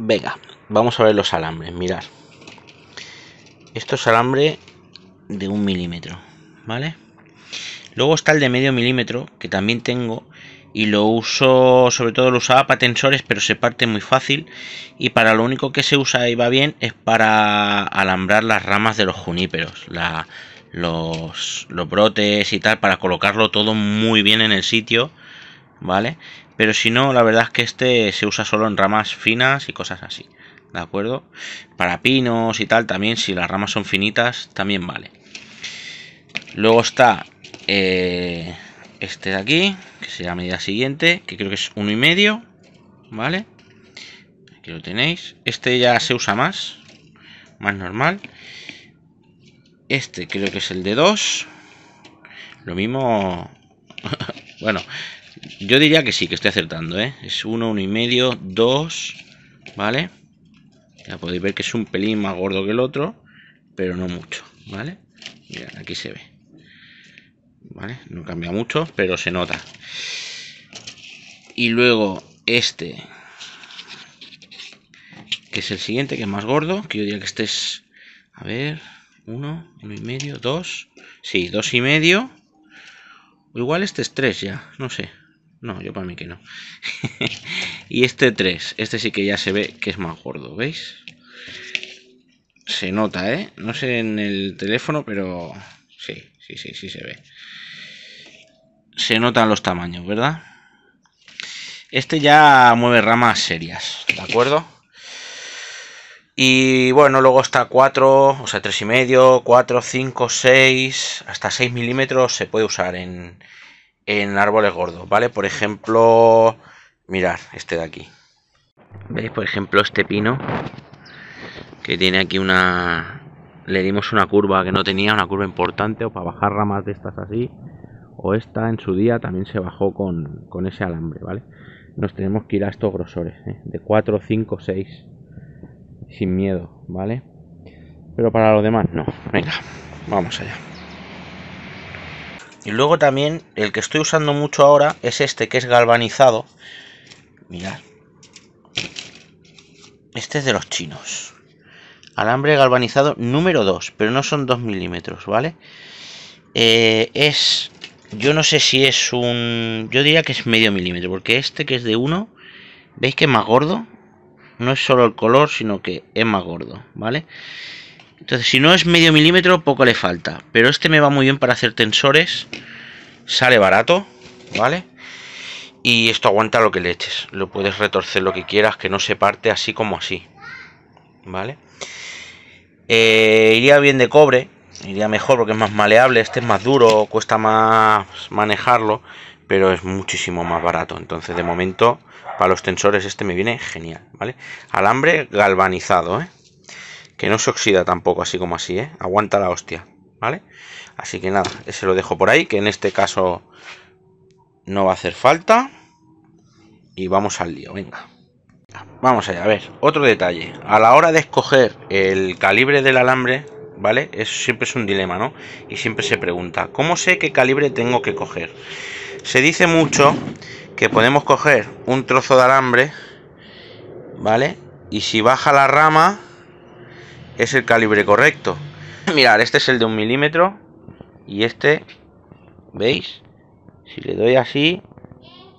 Venga, vamos a ver los alambres, mirar. Esto es alambre de un milímetro, ¿vale? Luego está el de medio milímetro, que también tengo, y lo uso, sobre todo lo usaba para tensores, pero se parte muy fácil. Y para lo único que se usa y va bien es para alambrar las ramas de los juníperos, los, los brotes y tal, para colocarlo todo muy bien en el sitio ¿vale? Pero si no, la verdad es que este se usa solo en ramas finas y cosas así, ¿de acuerdo? Para pinos y tal, también si las ramas son finitas, también vale. Luego está eh, este de aquí, que la medida siguiente, que creo que es uno y medio, ¿vale? Aquí lo tenéis. Este ya se usa más, más normal. Este creo que es el de 2. Lo mismo... bueno, yo diría que sí, que estoy acertando, ¿eh? Es uno, uno y medio, dos ¿vale? Ya podéis ver que es un pelín más gordo que el otro, pero no mucho, ¿vale? Mira, aquí se ve. ¿Vale? No cambia mucho, pero se nota. Y luego este, que es el siguiente, que es más gordo, que yo diría que este es, a ver, Uno, 1 y medio, dos sí, dos y medio. O Igual este es 3 ya, no sé. No, yo para mí que no. y este 3, este sí que ya se ve que es más gordo, ¿veis? Se nota, ¿eh? No sé en el teléfono, pero sí, sí, sí, sí se ve. Se notan los tamaños, ¿verdad? Este ya mueve ramas serias, ¿de acuerdo? Y bueno, luego está 4, o sea, 3,5, 4, 5, 6, hasta 6 milímetros se puede usar en, en árboles gordos, ¿vale? Por ejemplo, mirar este de aquí. ¿Veis? Por ejemplo, este pino que tiene aquí una... Le dimos una curva que no tenía, una curva importante, o para bajar ramas de estas así, o esta en su día también se bajó con, con ese alambre, ¿vale? Nos tenemos que ir a estos grosores, ¿eh? de 4, 5, 6, sin miedo, ¿vale? Pero para lo demás no. Venga, vamos allá. Y luego también el que estoy usando mucho ahora es este que es galvanizado. Mirad. Este es de los chinos. Alambre galvanizado número 2, pero no son 2 milímetros, ¿vale? Eh, es, yo no sé si es un, yo diría que es medio milímetro, porque este que es de 1, ¿veis que es más gordo? No es solo el color, sino que es más gordo, ¿vale? vale entonces, si no es medio milímetro, poco le falta. Pero este me va muy bien para hacer tensores. Sale barato, ¿vale? Y esto aguanta lo que le eches. Lo puedes retorcer lo que quieras, que no se parte así como así. ¿Vale? Eh, iría bien de cobre. Iría mejor porque es más maleable. Este es más duro, cuesta más manejarlo. Pero es muchísimo más barato. Entonces, de momento, para los tensores este me viene genial. ¿Vale? Alambre galvanizado, ¿eh? que no se oxida tampoco así como así, ¿eh? Aguanta la hostia, ¿vale? Así que nada, ese lo dejo por ahí, que en este caso no va a hacer falta. Y vamos al lío, venga. Vamos a ver, otro detalle. A la hora de escoger el calibre del alambre, ¿vale? Eso siempre es un dilema, ¿no? Y siempre se pregunta, ¿cómo sé qué calibre tengo que coger? Se dice mucho que podemos coger un trozo de alambre, ¿vale? Y si baja la rama, es el calibre correcto. Mirar, este es el de un milímetro y este, ¿veis? Si le doy así,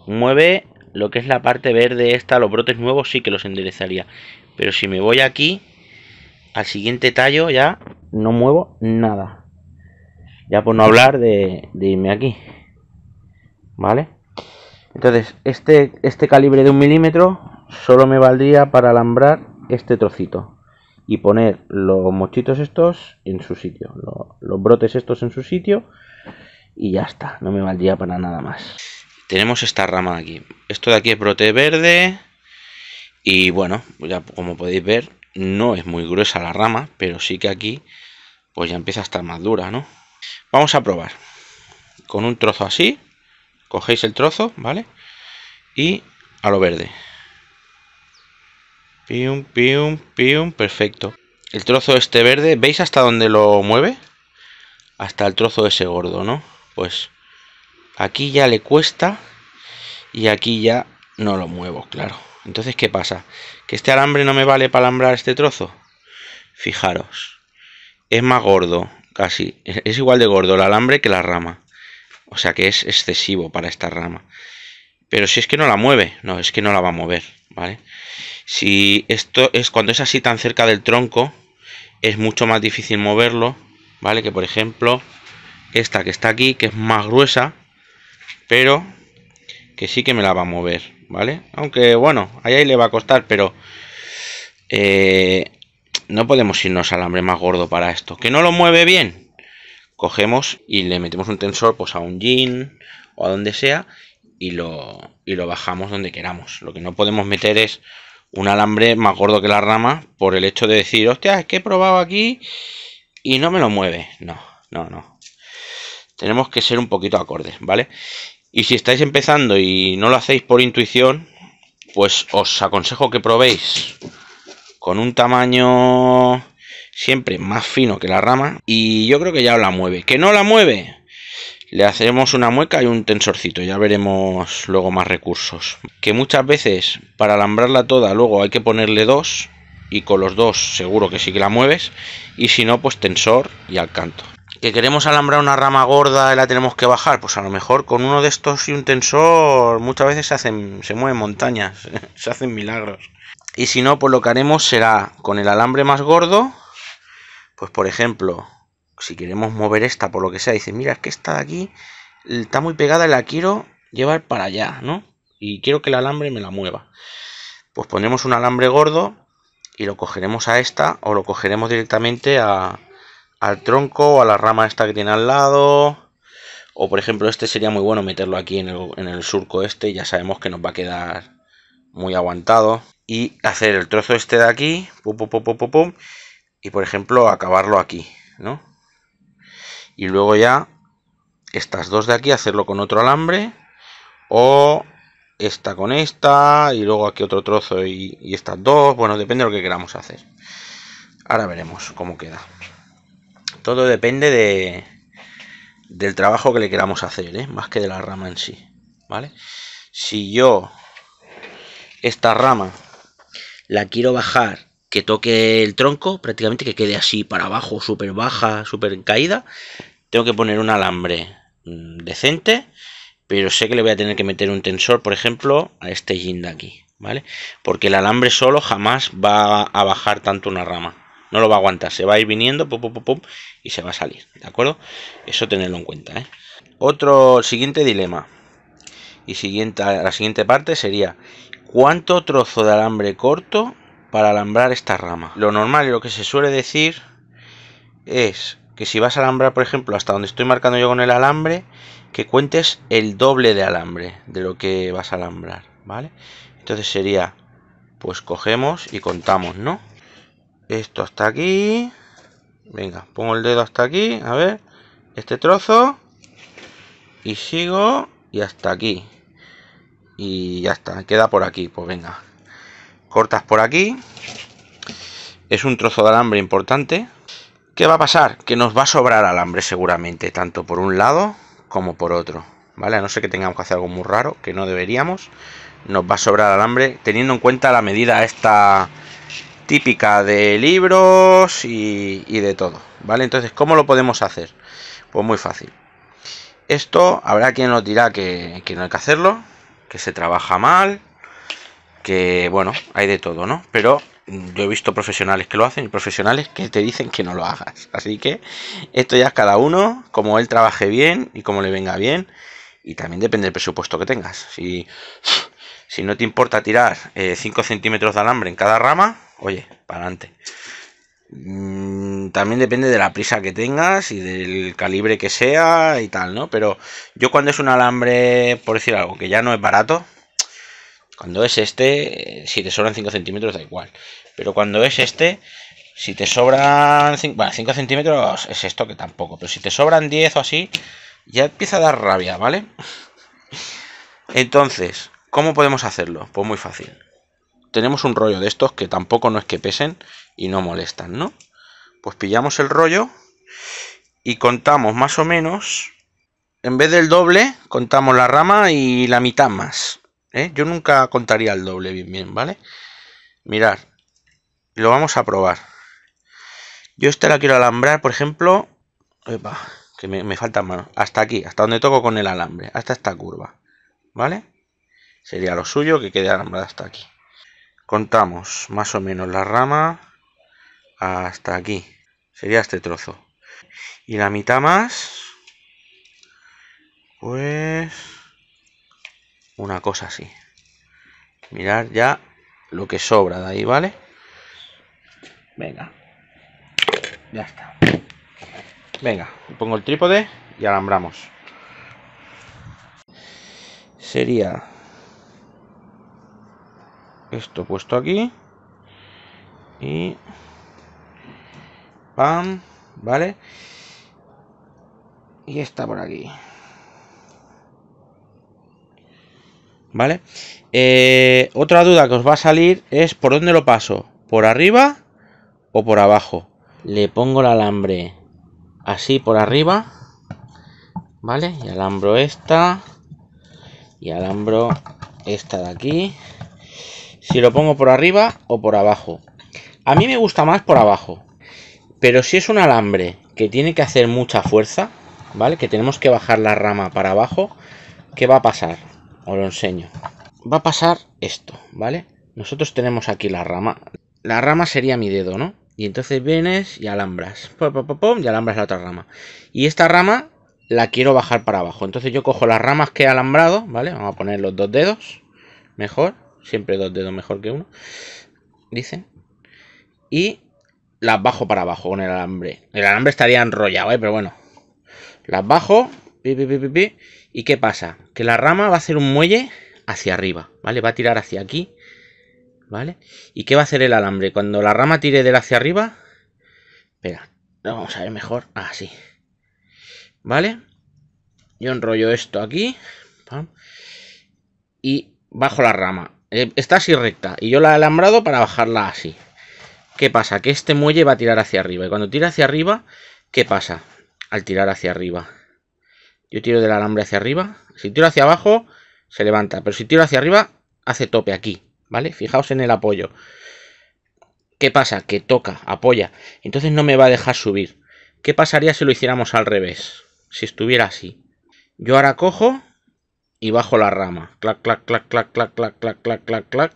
mueve lo que es la parte verde esta, los brotes nuevos sí que los enderezaría. Pero si me voy aquí, al siguiente tallo ya no muevo nada. Ya por no hablar de, irme aquí. ¿Vale? Entonces, este, este calibre de un milímetro solo me valdría para alambrar este trocito y poner los mochitos estos en su sitio, los brotes estos en su sitio y ya está, no me valdría para nada más. Tenemos esta rama aquí, esto de aquí es brote verde y bueno, ya como podéis ver no es muy gruesa la rama, pero sí que aquí pues ya empieza a estar más dura, ¿no? Vamos a probar con un trozo así, cogéis el trozo, ¿vale? Y a lo verde. Pium, pium, pium, perfecto. El trozo este verde, ¿veis hasta dónde lo mueve? Hasta el trozo ese gordo, ¿no? Pues aquí ya le cuesta y aquí ya no lo muevo, claro. Entonces, ¿qué pasa? ¿Que este alambre no me vale para alambrar este trozo? Fijaros, es más gordo, casi. Es igual de gordo el alambre que la rama. O sea que es excesivo para esta rama. Pero si es que no la mueve, no, es que no la va a mover, ¿vale? vale si esto es cuando es así tan cerca del tronco, es mucho más difícil moverlo, ¿vale? Que por ejemplo esta que está aquí, que es más gruesa, pero que sí que me la va a mover, ¿vale? Aunque bueno, ahí, ahí le va a costar, pero eh, no podemos irnos al hambre más gordo para esto. ¿Que no lo mueve bien? Cogemos y le metemos un tensor pues a un jean o a donde sea y lo, y lo bajamos donde queramos. Lo que no podemos meter es un alambre más gordo que la rama por el hecho de decir, hostia, es que he probado aquí y no me lo mueve. No, no, no. Tenemos que ser un poquito acordes, ¿vale? Y si estáis empezando y no lo hacéis por intuición, pues os aconsejo que probéis con un tamaño siempre más fino que la rama y yo creo que ya la mueve. ¿Que no la mueve? Le hacemos una mueca y un tensorcito, ya veremos luego más recursos. Que muchas veces para alambrarla toda luego hay que ponerle dos y con los dos seguro que sí que la mueves y si no pues tensor y al canto. Que queremos alambrar una rama gorda y la tenemos que bajar, pues a lo mejor con uno de estos y un tensor muchas veces se, hacen, se mueven montañas, se hacen milagros. Y si no, pues lo que haremos será con el alambre más gordo, pues por ejemplo si queremos mover esta por lo que sea, dice, mira, es que esta de aquí está muy pegada y la quiero llevar para allá, ¿no? Y quiero que el alambre me la mueva. Pues ponemos un alambre gordo y lo cogeremos a esta o lo cogeremos directamente al tronco o a la rama esta que tiene al lado. O por ejemplo este sería muy bueno meterlo aquí en el, surco este, ya sabemos que nos va a quedar muy aguantado. Y hacer el trozo este de aquí, pum, pum, pum, y por ejemplo acabarlo aquí, ¿no? y luego ya estas dos de aquí hacerlo con otro alambre o esta con esta y luego aquí otro trozo y, estas dos bueno depende de lo que queramos hacer ahora veremos cómo queda todo depende de del trabajo que le queramos hacer ¿eh? más que de la rama en sí vale si yo esta rama la quiero bajar que toque el tronco, prácticamente que quede así para abajo, súper baja, súper caída, tengo que poner un alambre mm, decente, pero sé que le voy a tener que meter un tensor, por ejemplo, a este yin de aquí, ¿vale? Porque el alambre solo jamás va a bajar tanto una rama. No lo va a aguantar, se va a ir viniendo, pop, y se va a salir, ¿de acuerdo? Eso tenerlo en cuenta, ¿eh? Otro, siguiente dilema y siguiente, la siguiente parte sería ¿cuánto trozo de alambre corto para alambrar esta rama? Lo normal y lo que se suele decir es que si vas a alambrar, por ejemplo, hasta donde estoy marcando yo con el alambre, que cuentes el doble de alambre de lo que vas a alambrar, ¿vale? Entonces sería, pues cogemos y contamos, ¿no? Esto hasta aquí. Venga, pongo el dedo hasta aquí, a ver, este trozo. Y sigo y hasta aquí. Y ya está, queda por aquí, pues venga. Cortas por aquí. Es un trozo de alambre importante, ¿Qué va a pasar? Que nos va a sobrar alambre seguramente, tanto por un lado como por otro. ¿Vale? A no ser que tengamos que hacer algo muy raro, que no deberíamos. Nos va a sobrar alambre, teniendo en cuenta la medida esta típica de libros y, de todo. ¿Vale? Entonces, ¿cómo lo podemos hacer? Pues muy fácil. Esto habrá quien nos dirá que, que no hay que hacerlo, que se trabaja mal, que bueno, hay de todo, ¿no? Pero yo he visto profesionales que lo hacen y profesionales que te dicen que no lo hagas. Así que esto ya es cada uno, como él trabaje bien y como le venga bien. Y también depende del presupuesto que tengas. Si, si no te importa tirar 5 eh, centímetros de alambre en cada rama, oye, para adelante. Mm, también depende de la prisa que tengas y del calibre que sea y tal, ¿no? Pero yo cuando es un alambre, por decir algo, que ya no es barato, cuando es este, si te sobran 5 centímetros da igual. Pero cuando es este, si te sobran 5, 5 centímetros es esto que tampoco. Pero si te sobran 10 o así, ya empieza a dar rabia, ¿vale? Entonces, ¿cómo podemos hacerlo? Pues muy fácil. Tenemos un rollo de estos que tampoco no es que pesen y no molestan, ¿no? Pues pillamos el rollo y contamos más o menos, en vez del doble, contamos la rama y la mitad más. ¿eh? Yo nunca contaría el doble bien, bien, ¿vale? Mirad, lo vamos a probar. Yo esta la quiero alambrar, por ejemplo, epa, que me, falta más hasta aquí, hasta donde toco con el alambre, hasta esta curva, ¿vale? Sería lo suyo que quede alambrada hasta aquí. Contamos más o menos la rama hasta aquí, sería este trozo. Y la mitad más, pues una cosa así. Mirar ya lo que sobra de ahí, ¿vale? Venga. Ya está. Venga, pongo el trípode y alambramos. Sería esto puesto aquí. Y... Pam, ¿vale? Y está por aquí. ¿Vale? Eh, otra duda que os va a salir es por dónde lo paso. ¿Por arriba o por abajo? Le pongo el alambre así por arriba. ¿Vale? Y alambro esta. Y alambro esta de aquí. Si lo pongo por arriba o por abajo. A mí me gusta más por abajo. Pero si es un alambre que tiene que hacer mucha fuerza, ¿vale? Que tenemos que bajar la rama para abajo, ¿qué va a pasar? Os lo enseño. Va a pasar esto, ¿vale? Nosotros tenemos aquí la rama. La rama sería mi dedo, ¿no? Y entonces vienes y alambras. pum, y alambras la otra rama. Y esta rama la quiero bajar para abajo. Entonces yo cojo las ramas que he alambrado, ¿vale? Vamos a poner los dos dedos. Mejor. Siempre dos dedos mejor que uno. Dicen. Y las bajo para abajo con el alambre. El alambre estaría enrollado, ¿eh? Pero bueno. Las bajo. Pi, ¿Y qué pasa? Que la rama va a hacer un muelle hacia arriba, ¿vale? Va a tirar hacia aquí, ¿vale? ¿Y qué va a hacer el alambre? Cuando la rama tire del hacia arriba... Espera, lo vamos a ver mejor así. Ah, ¿Vale? Yo enrollo esto aquí. y bajo la rama. Eh, está así recta. Y yo la he alambrado para bajarla así. ¿Qué pasa? Que este muelle va a tirar hacia arriba. Y cuando tira hacia arriba, ¿qué pasa? Al tirar hacia arriba yo tiro del alambre hacia arriba. Si tiro hacia abajo, se levanta. Pero si tiro hacia arriba, hace tope aquí. ¿Vale? Fijaos en el apoyo. ¿Qué pasa? Que toca, apoya. Entonces no me va a dejar subir. ¿Qué pasaría si lo hiciéramos al revés? Si estuviera así. Yo ahora cojo y bajo la rama. Clac, clac, clac, clac, clac, clac, clac, clac, clac, clac.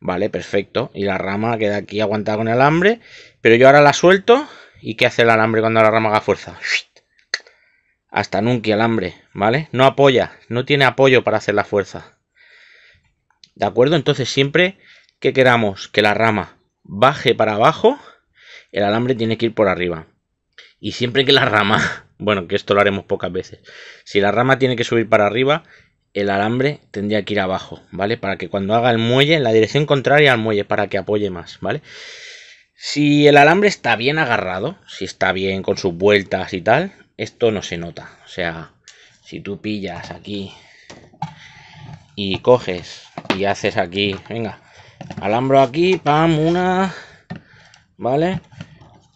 Vale, perfecto. Y la rama queda aquí aguantada con el alambre. Pero yo ahora la suelto. ¿Y qué hace el alambre cuando la rama haga fuerza? hasta nunca alambre, ¿vale? No apoya, no tiene apoyo para hacer la fuerza. ¿De acuerdo? Entonces siempre que queramos que la rama baje para abajo, el alambre tiene que ir por arriba. Y siempre que la rama, bueno, que esto lo haremos pocas veces, si la rama tiene que subir para arriba, el alambre tendría que ir abajo, ¿vale? Para que cuando haga el muelle, en la dirección contraria al muelle, para que apoye más, ¿vale? Si el alambre está bien agarrado, si está bien con sus vueltas y tal, esto no se nota. O sea, si tú pillas aquí y coges y haces aquí, venga, alambro aquí, pam, una, ¿vale?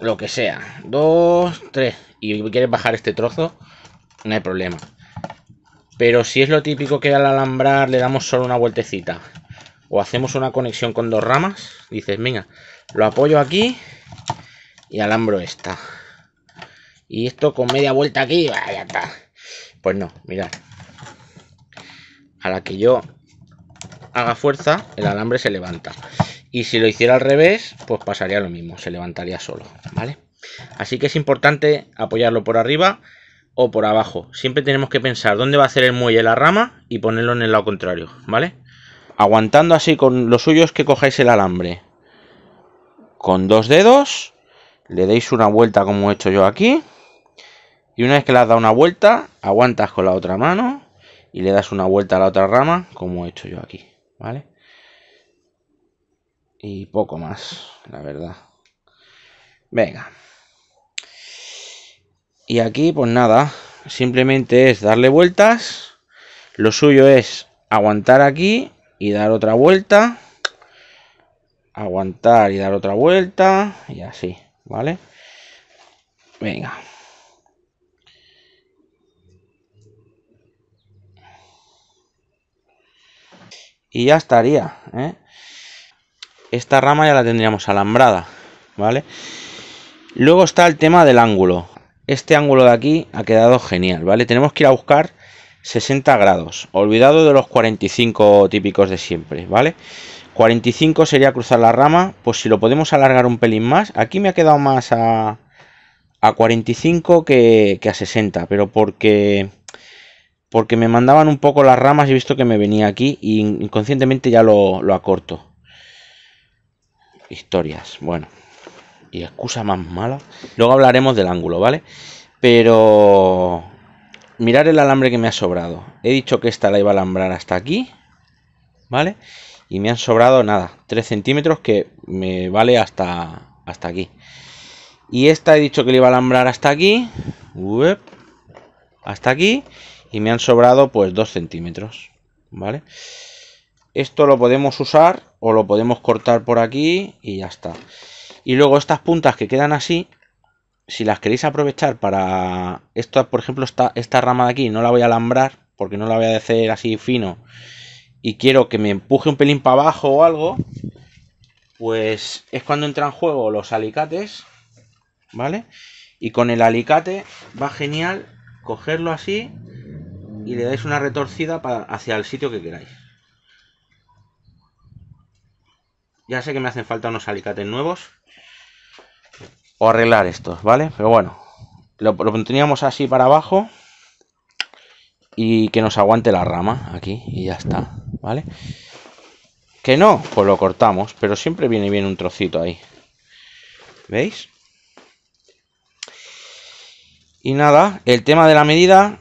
Lo que sea, dos, tres, y quieres bajar este trozo, no hay problema. Pero si es lo típico que al alambrar le damos solo una vueltecita o hacemos una conexión con dos ramas, dices, venga, lo apoyo aquí y alambro esta. Y esto con media vuelta aquí, vaya está. Pues no, mirad. A la que yo haga fuerza, el alambre se levanta. Y si lo hiciera al revés, pues pasaría lo mismo, se levantaría solo, ¿vale? Así que es importante apoyarlo por arriba o por abajo. Siempre tenemos que pensar dónde va a hacer el muelle la rama y ponerlo en el lado contrario, ¿vale? Aguantando así con los suyos que cogáis el alambre. Con dos dedos, le deis una vuelta como he hecho yo aquí. Y una vez que le has dado una vuelta, aguantas con la otra mano y le das una vuelta a la otra rama, como he hecho yo aquí, ¿vale? Y poco más, la verdad. Venga. Y aquí, pues nada, simplemente es darle vueltas. Lo suyo es aguantar aquí y dar otra vuelta. Aguantar y dar otra vuelta. Y así, ¿vale? Venga. y ya estaría. ¿eh? Esta rama ya la tendríamos alambrada, ¿vale? Luego está el tema del ángulo. Este ángulo de aquí ha quedado genial, ¿vale? Tenemos que ir a buscar 60 grados, olvidado de los 45 típicos de siempre, ¿vale? 45 sería cruzar la rama, pues si lo podemos alargar un pelín más, aquí me ha quedado más a, 45 que, que a 60, pero porque porque me mandaban un poco las ramas y he visto que me venía aquí y inconscientemente ya lo, lo acorto. Historias, bueno. Y excusa más mala. Luego hablaremos del ángulo, ¿vale? Pero... Mirar el alambre que me ha sobrado. He dicho que esta la iba a alambrar hasta aquí. ¿Vale? Y me han sobrado, nada, 3 centímetros que me vale hasta, hasta aquí. Y esta he dicho que la iba a alambrar hasta aquí. hasta aquí y me han sobrado pues 2 centímetros, ¿vale? Esto lo podemos usar o lo podemos cortar por aquí y ya está. Y luego estas puntas que quedan así, si las queréis aprovechar para... Esto, por ejemplo, esta, esta rama de aquí no la voy a alambrar porque no la voy a hacer así fino y quiero que me empuje un pelín para abajo o algo, pues es cuando entran en juego los alicates, ¿vale? Y con el alicate va genial cogerlo así y le dais una retorcida para, hacia el sitio que queráis. Ya sé que me hacen falta unos alicates nuevos. O arreglar estos, ¿vale? Pero bueno, lo, lo teníamos así para abajo. Y que nos aguante la rama aquí. Y ya está, ¿vale? Que no, pues lo cortamos. Pero siempre viene bien un trocito ahí. ¿Veis? Y nada, el tema de la medida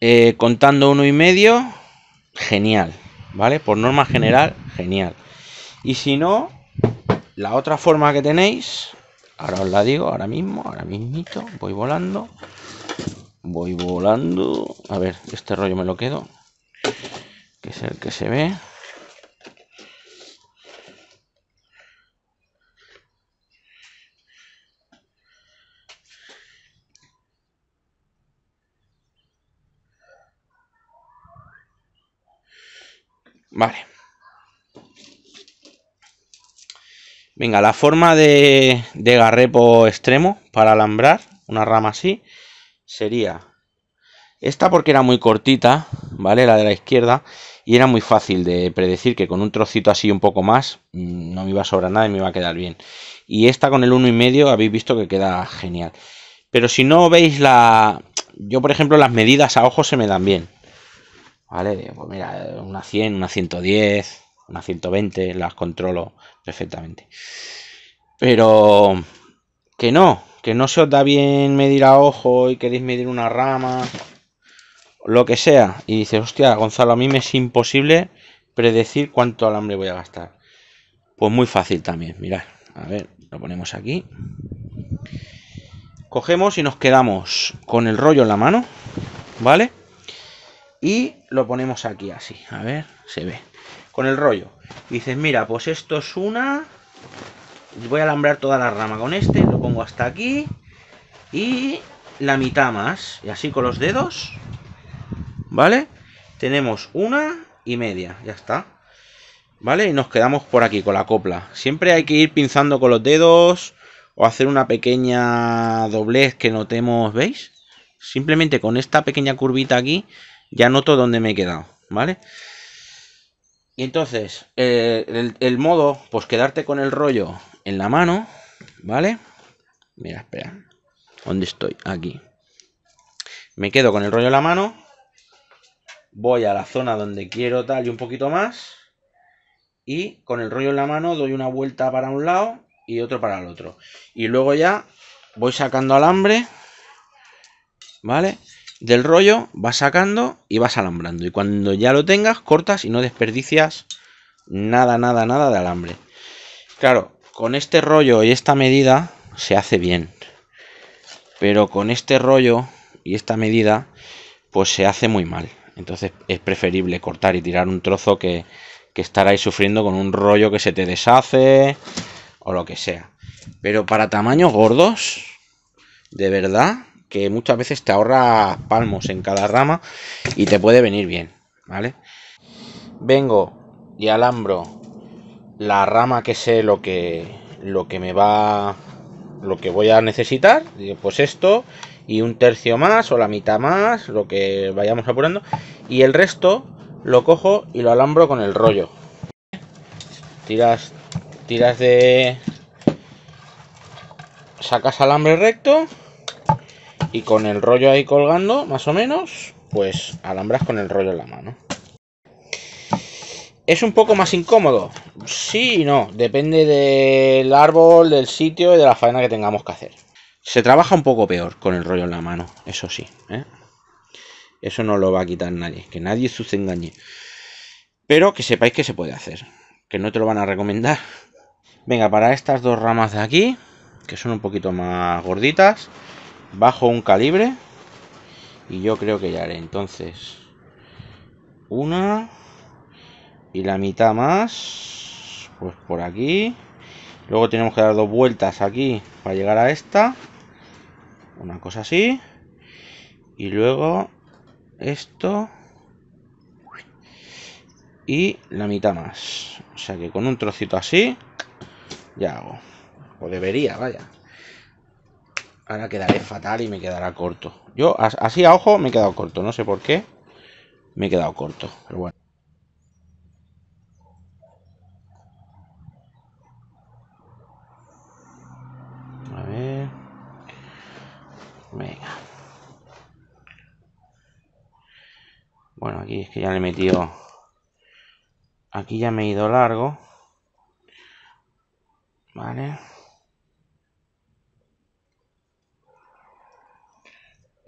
eh, contando uno y medio, genial, ¿vale? Por norma general, genial. Y si no, la otra forma que tenéis, ahora os la digo, ahora mismo, ahora mismo voy volando, voy volando, a ver, este rollo me lo quedo, que es el que se ve, Vale. Venga, la forma de, de garrepo extremo para alambrar una rama así sería esta porque era muy cortita, ¿vale? La de la izquierda y era muy fácil de predecir que con un trocito así un poco más mm, no me iba a sobrar nada y me iba a quedar bien. Y esta con el 1,5 y medio habéis visto que queda genial. Pero si no veis la... Yo, por ejemplo, las medidas a ojo se me dan bien. ¿Vale? Pues mira, una 100, una 110, una 120, las controlo perfectamente. Pero que no, que no se os da bien medir a ojo y queréis medir una rama, lo que sea. Y dices, hostia, Gonzalo, a mí me es imposible predecir cuánto alambre voy a gastar. Pues muy fácil también, mirad. A ver, lo ponemos aquí. Cogemos y nos quedamos con el rollo en la mano, ¿vale? y lo ponemos aquí así, a ver, se ve, con el rollo. dices, mira, pues esto es una, voy a alambrar toda la rama con este, lo pongo hasta aquí y la mitad más, y así con los dedos, ¿vale? Tenemos una y media, ya está. ¿Vale? Y nos quedamos por aquí con la copla. Siempre hay que ir pinzando con los dedos o hacer una pequeña doblez que notemos, ¿veis? Simplemente con esta pequeña curvita aquí ya noto dónde me he quedado, ¿vale? Y entonces, eh, el, el, modo, pues quedarte con el rollo en la mano, ¿vale? Mira, espera, ¿dónde estoy? Aquí. Me quedo con el rollo en la mano, voy a la zona donde quiero tal y un poquito más, y con el rollo en la mano doy una vuelta para un lado y otro para el otro. Y luego ya voy sacando alambre, ¿vale? del rollo vas sacando y vas alambrando. Y cuando ya lo tengas, cortas y no desperdicias nada, nada, nada de alambre. Claro, con este rollo y esta medida se hace bien. Pero con este rollo y esta medida, pues se hace muy mal. Entonces es preferible cortar y tirar un trozo que, que estar sufriendo con un rollo que se te deshace o lo que sea. Pero para tamaños gordos, de verdad, que muchas veces te ahorra palmos en cada rama y te puede venir bien, ¿vale? Vengo y alambro la rama que sé lo que lo que me va lo que voy a necesitar, pues esto y un tercio más o la mitad más, lo que vayamos apurando y el resto lo cojo y lo alambro con el rollo. Tiras tiras de sacas alambre recto y con el rollo ahí colgando, más o menos, pues alambras con el rollo en la mano. ¿Es un poco más incómodo? Sí y no, depende del árbol, del sitio y de la faena que tengamos que hacer. Se trabaja un poco peor con el rollo en la mano, eso sí. ¿eh? Eso no lo va a quitar nadie, que nadie se engañe. Pero que sepáis que se puede hacer, que no te lo van a recomendar. Venga, para estas dos ramas de aquí, que son un poquito más gorditas, Bajo un calibre. Y yo creo que ya haré entonces. Una. Y la mitad más. Pues por aquí. Luego tenemos que dar dos vueltas aquí para llegar a esta. Una cosa así. Y luego esto. Y la mitad más. O sea que con un trocito así. Ya hago. O debería, vaya. Ahora quedaré fatal y me quedará corto. Yo así a ojo me he quedado corto, no sé por qué. Me he quedado corto, pero bueno. A ver. Venga. Bueno, aquí es que ya le he metido... Aquí ya me he ido largo. Vale.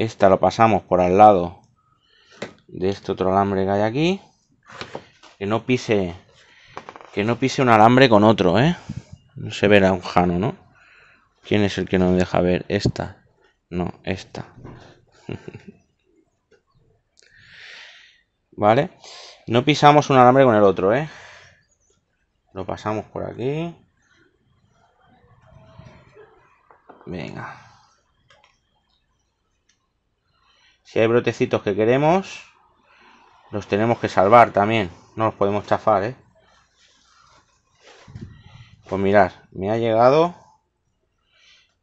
esta lo pasamos por al lado de este otro alambre que hay aquí que no pise que no pise un alambre con otro eh no se verá un jano no quién es el que nos deja ver esta no esta vale no pisamos un alambre con el otro eh lo pasamos por aquí venga Si hay brotecitos que queremos, los tenemos que salvar también. No los podemos chafar, ¿eh? Pues mirar, me ha llegado.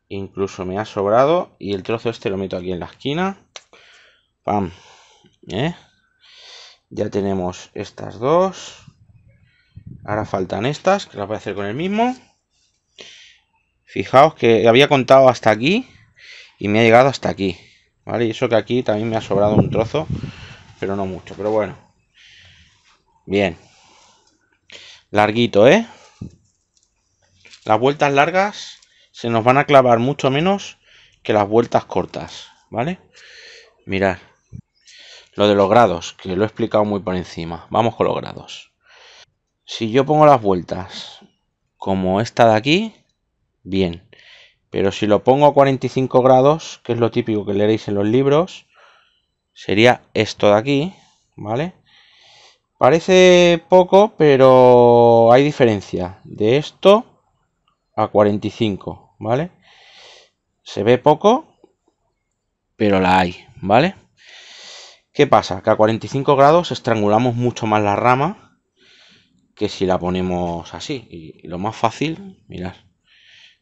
Incluso me ha sobrado. Y el trozo este lo meto aquí en la esquina. Pam. ¿Eh? Ya tenemos estas dos. Ahora faltan estas, que las voy a hacer con el mismo. Fijaos que había contado hasta aquí y me ha llegado hasta aquí. ¿vale? Y eso que aquí también me ha sobrado un trozo, pero no mucho, pero bueno. Bien. Larguito, ¿eh? Las vueltas largas se nos van a clavar mucho menos que las vueltas cortas, ¿vale? Mirad. Lo de los grados, que lo he explicado muy por encima. Vamos con los grados. Si yo pongo las vueltas como esta de aquí, bien. Pero si lo pongo a 45 grados, que es lo típico que leeréis en los libros, sería esto de aquí, ¿vale? Parece poco, pero hay diferencia de esto a 45, ¿vale? Se ve poco, pero la hay, ¿vale? ¿Qué pasa? Que a 45 grados estrangulamos mucho más la rama que si la ponemos así. Y lo más fácil, mirad,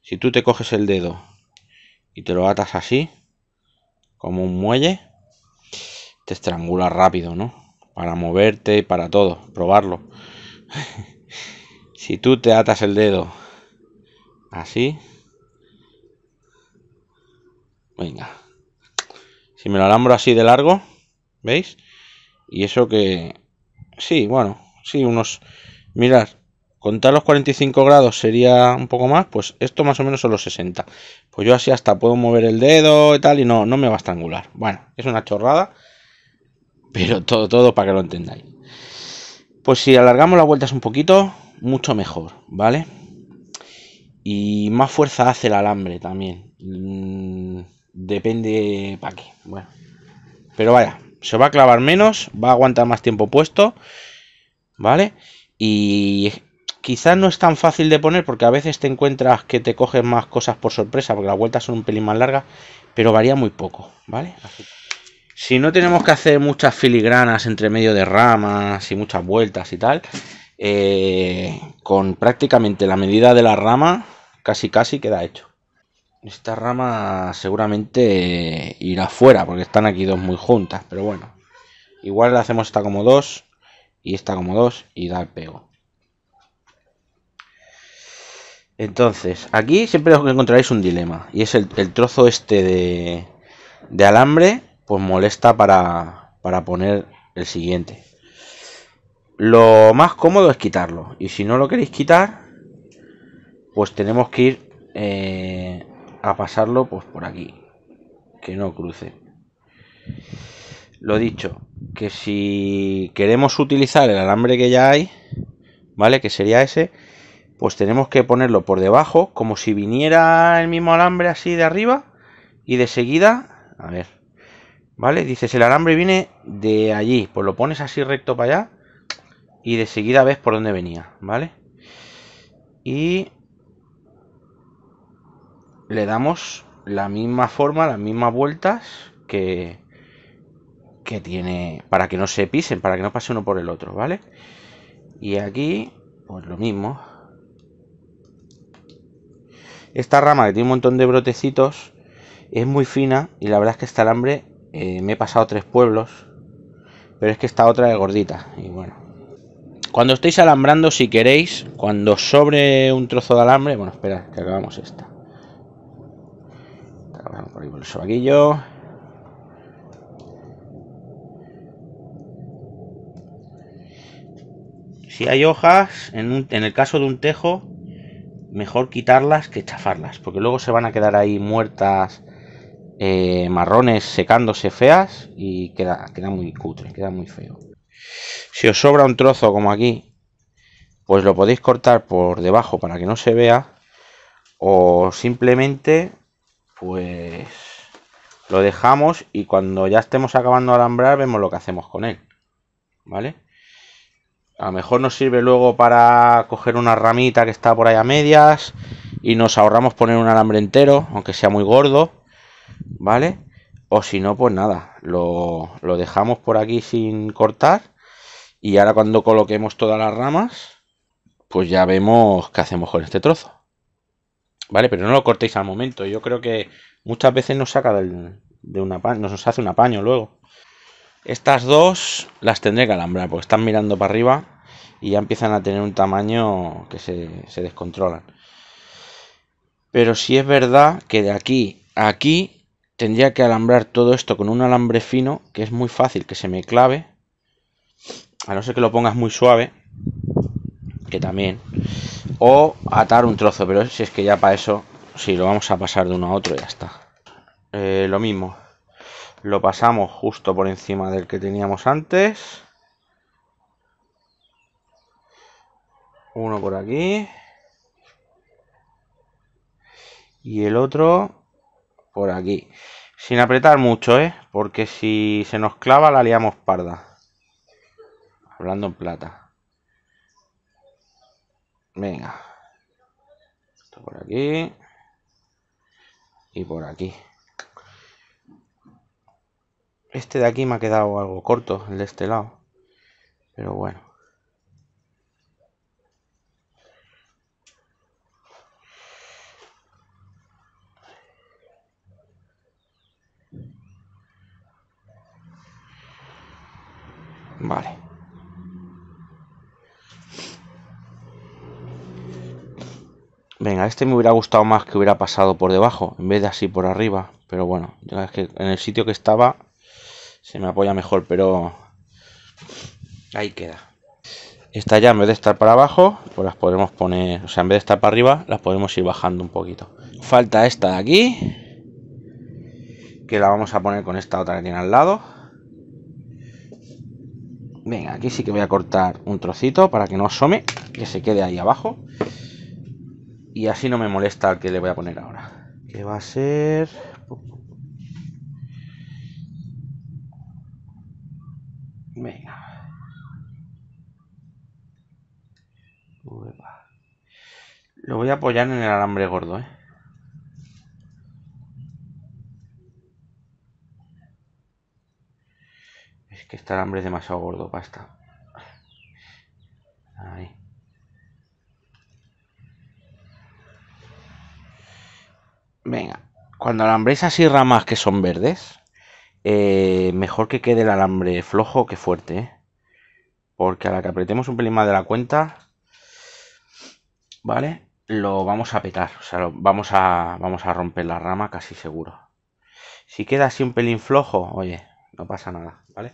si tú te coges el dedo y te lo atas así, como un muelle, te estrangula rápido, ¿no? Para moverte, para todo, probarlo. si tú te atas el dedo así, venga. Si me lo alambro así de largo, ¿veis? Y eso que... Sí, bueno, sí, unos... Mirad, Contar los 45 grados sería un poco más, pues esto más o menos son los 60. Pues yo así hasta puedo mover el dedo y tal, y no, no me va a estrangular. Bueno, es una chorrada, pero todo, todo para que lo entendáis. Pues si alargamos las vueltas un poquito, mucho mejor, ¿vale? Y más fuerza hace el alambre también. Mm, depende para qué. Bueno. Pero vaya, se va a clavar menos, va a aguantar más tiempo puesto, ¿vale? Y Quizás no es tan fácil de poner porque a veces te encuentras que te coges más cosas por sorpresa porque las vueltas son un pelín más largas, pero varía muy poco, ¿vale? Si no tenemos que hacer muchas filigranas entre medio de ramas y muchas vueltas y tal, eh, con prácticamente la medida de la rama, casi casi queda hecho. Esta rama seguramente irá fuera porque están aquí dos muy juntas, pero bueno. Igual la hacemos esta como dos y esta como dos y da el pego. Entonces, aquí siempre os encontraréis un dilema. Y es el, trozo este de, alambre, pues molesta para, poner el siguiente. Lo más cómodo es quitarlo. Y si no lo queréis quitar, pues tenemos que ir eh, a pasarlo pues por aquí. Que no cruce. Lo dicho, que si queremos utilizar el alambre que ya hay, ¿vale? Que sería ese pues tenemos que ponerlo por debajo, como si viniera el mismo alambre así de arriba, y de seguida, a ver, ¿vale? Dices, el alambre viene de allí, pues lo pones así recto para allá, y de seguida ves por dónde venía, ¿vale? Y le damos la misma forma, las mismas vueltas que, que tiene, para que no se pisen, para que no pase uno por el otro, ¿vale? Y aquí, pues lo mismo, esta rama que tiene un montón de brotecitos es muy fina y la verdad es que este alambre eh, me he pasado tres pueblos, pero es que esta otra es gordita y bueno. Cuando estéis alambrando, si queréis, cuando sobre un trozo de alambre, bueno, espera, que acabamos esta. Acabamos por por el sobaquillo. Si hay hojas, en el caso de un tejo, mejor quitarlas que chafarlas, porque luego se van a quedar ahí muertas, eh, marrones, secándose feas y queda, queda muy cutre, queda muy feo. Si os sobra un trozo como aquí, pues lo podéis cortar por debajo para que no se vea o simplemente pues lo dejamos y cuando ya estemos acabando de alambrar vemos lo que hacemos con él, ¿vale? A lo mejor nos sirve luego para coger una ramita que está por ahí a medias y nos ahorramos poner un alambre entero, aunque sea muy gordo, ¿vale? O si no, pues nada, lo, dejamos por aquí sin cortar y ahora cuando coloquemos todas las ramas, pues ya vemos qué hacemos con este trozo. ¿Vale? Pero no lo cortéis al momento. Yo creo que muchas veces nos saca de una, nos hace un apaño luego. Estas dos las tendré que alambrar porque están mirando para arriba y ya empiezan a tener un tamaño que se, se descontrolan. Pero si es verdad que de aquí a aquí tendría que alambrar todo esto con un alambre fino que es muy fácil que se me clave. A no ser que lo pongas muy suave, que también. O atar un trozo, pero si es que ya para eso, si lo vamos a pasar de uno a otro, ya está. Eh, lo mismo, lo pasamos justo por encima del que teníamos antes. Uno por aquí. Y el otro por aquí. Sin apretar mucho, ¿eh? Porque si se nos clava la liamos parda. Hablando en plata. Venga. Esto por aquí. Y por aquí. Este de aquí me ha quedado algo corto, el de este lado. Pero bueno. Vale. Venga, este me hubiera gustado más que hubiera pasado por debajo, en vez de así por arriba. Pero bueno, es que en el sitio que estaba se me apoya mejor, pero ahí queda. Esta ya en vez de estar para abajo, pues las podemos poner, o sea, en vez de estar para arriba, las podemos ir bajando un poquito. Falta esta de aquí, que la vamos a poner con esta otra que tiene al lado. Venga, aquí sí que voy a cortar un trocito para que no asome, que se quede ahí abajo. Y así no me molesta el que le voy a poner ahora. Que va a ser... Venga. Lo voy a apoyar en el alambre gordo, ¿eh? Es que este alambre es demasiado gordo, pasta. Ahí. Venga, cuando es así ramas que son verdes, eh, mejor que quede el alambre flojo que fuerte. ¿eh? Porque a la que apretemos un pelín más de la cuenta, ¿vale? Lo vamos a petar. O sea, vamos, a, vamos a romper la rama casi seguro. Si queda así un pelín flojo, oye, no pasa nada, ¿vale?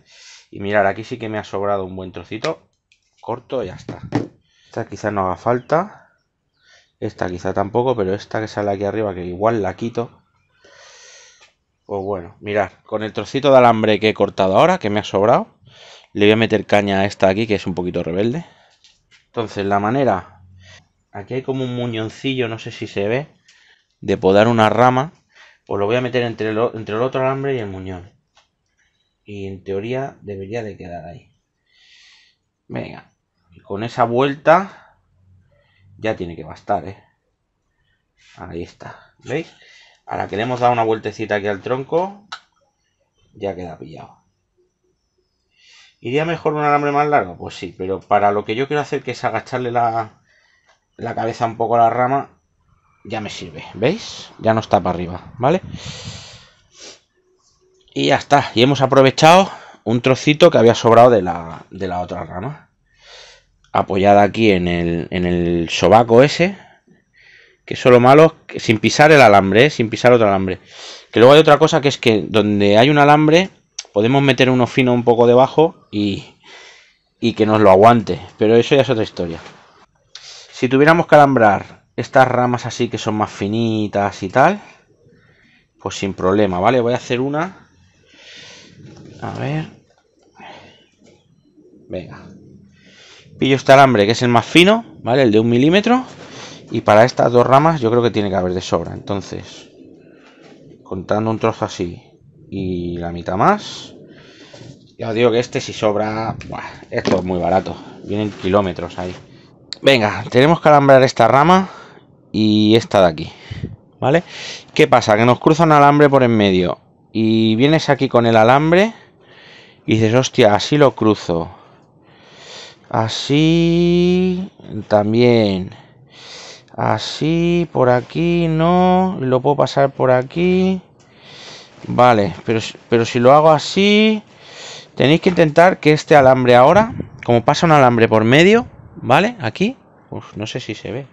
Y mirar, aquí sí que me ha sobrado un buen trocito. Corto y ya está. Esta quizá no haga falta. Esta quizá tampoco, pero esta que sale aquí arriba, que igual la quito pues bueno, mirad, con el trocito de alambre que he cortado ahora, que me ha sobrado, le voy a meter caña a esta aquí, que es un poquito rebelde. Entonces, la manera... Aquí hay como un muñoncillo, no sé si se ve, de podar una rama. Pues lo voy a meter entre el, entre el otro alambre y el muñón. Y en teoría debería de quedar ahí. Venga, con esa vuelta ya tiene que bastar, ¿eh? Ahí está, ¿veis? Ahora que le hemos dado una vueltecita aquí al tronco, ya queda pillado. ¿Iría mejor un alambre más largo? Pues sí, pero para lo que yo quiero hacer, que es agacharle la, la cabeza un poco a la rama, ya me sirve. ¿Veis? Ya no está para arriba, ¿vale? Y ya está. Y hemos aprovechado un trocito que había sobrado de la, de la otra rama. Apoyada aquí en el, en el sobaco ese, que solo malo, sin pisar el alambre, ¿eh? sin pisar otro alambre. Que luego hay otra cosa que es que donde hay un alambre podemos meter uno fino un poco debajo y, y que nos lo aguante, pero eso ya es otra historia. Si tuviéramos que alambrar estas ramas así que son más finitas y tal, pues sin problema, ¿vale? Voy a hacer una. A ver. Venga. Pillo este alambre que es el más fino, ¿vale? El de un milímetro. Y para estas dos ramas yo creo que tiene que haber de sobra. Entonces, contando un trozo así y la mitad más, ya os digo que este si sobra, esto es muy barato. Vienen kilómetros ahí. Venga, tenemos que alambrar esta rama y esta de aquí. ¿Vale? ¿Qué pasa? Que nos cruza un alambre por en medio. Y vienes aquí con el alambre y dices, hostia, así lo cruzo. Así también. Así, por aquí, no. Lo puedo pasar por aquí. Vale, pero, si lo hago así, tenéis que intentar que este alambre ahora, como pasa un alambre por medio, ¿vale? Aquí, no sé si se ve.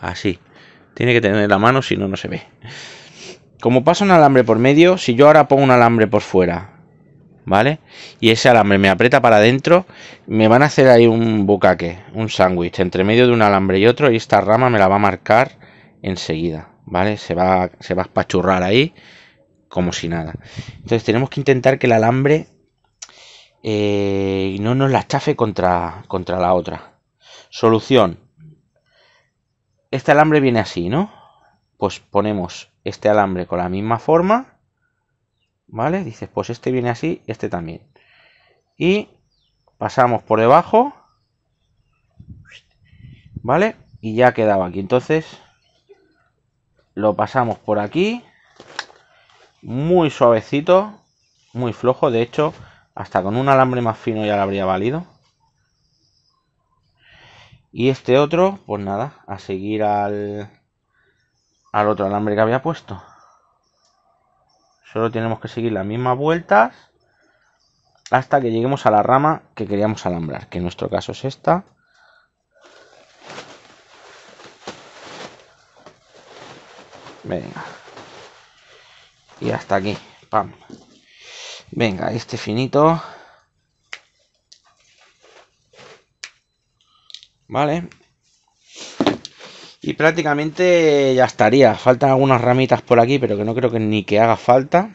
Así. Tiene que tener la mano, si no, no se ve. Como pasa un alambre por medio, si yo ahora pongo un alambre por fuera ¿vale? Y ese alambre me aprieta para adentro, me van a hacer ahí un bucaque, un sándwich, entre medio de un alambre y otro, y esta rama me la va a marcar enseguida, ¿vale? Se va, a espachurrar ahí como si nada. Entonces tenemos que intentar que el alambre eh, no nos la chafe contra, contra la otra. Solución. Este alambre viene así, ¿no? Pues ponemos este alambre con la misma forma ¿Vale? Dices, pues este viene así, este también. Y pasamos por debajo. ¿Vale? Y ya quedaba aquí. Entonces, lo pasamos por aquí. Muy suavecito, muy flojo. De hecho, hasta con un alambre más fino ya le habría valido. Y este otro, pues nada, a seguir al, al otro alambre que había puesto. Solo tenemos que seguir las mismas vueltas hasta que lleguemos a la rama que queríamos alambrar, que en nuestro caso es esta. Venga. Y hasta aquí. Pam. Venga, este finito. Vale. Y prácticamente ya estaría. Faltan algunas ramitas por aquí, pero que no creo que ni que haga falta.